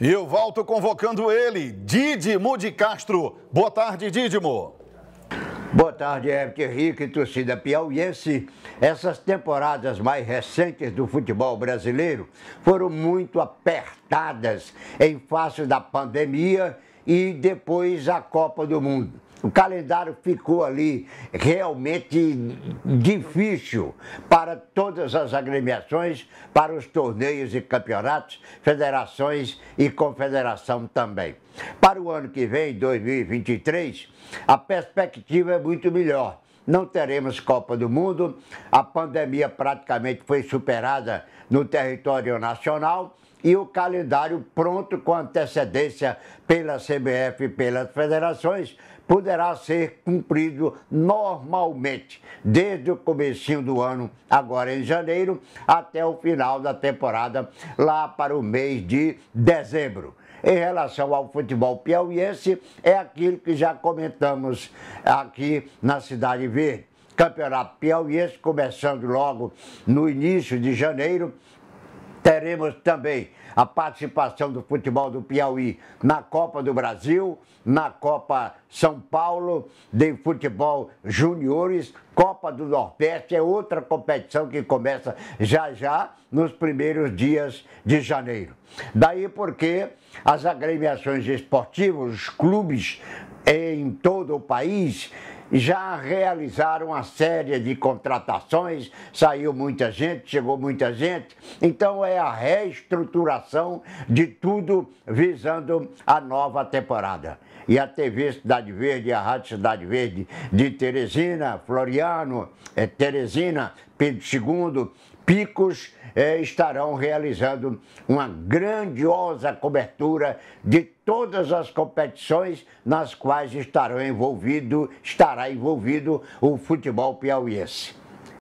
E eu volto convocando ele, Didimo de Castro. Boa tarde, Didimo. Boa tarde, Herbert Henrique, torcida piauiense. Essas temporadas mais recentes do futebol brasileiro foram muito apertadas em face da pandemia e depois a Copa do Mundo o calendário ficou ali realmente difícil para todas as agremiações, para os torneios e campeonatos, federações e confederação também. Para o ano que vem, 2023, a perspectiva é muito melhor. Não teremos Copa do Mundo, a pandemia praticamente foi superada no território nacional e o calendário pronto com antecedência pela CBF e pelas federações poderá ser cumprido normalmente, desde o começo do ano, agora em janeiro, até o final da temporada, lá para o mês de dezembro em relação ao futebol piauiense é aquilo que já comentamos aqui na Cidade Verde. Campeonato Piauiense começando logo no início de janeiro, Teremos também a participação do futebol do Piauí na Copa do Brasil, na Copa São Paulo de futebol juniores, Copa do Nordeste é outra competição que começa já já nos primeiros dias de janeiro. Daí porque as agremiações esportivas, os clubes eh, em todo o país já realizaram uma série de contratações, saiu muita gente, chegou muita gente, então é a reestruturação de tudo visando a nova temporada. E a TV Cidade Verde, a Rádio Cidade Verde de Teresina, Floriano, é, Teresina, Pedro II, Picos eh, estarão realizando uma grandiosa cobertura de todas as competições nas quais estarão envolvido, estará envolvido o futebol piauiense.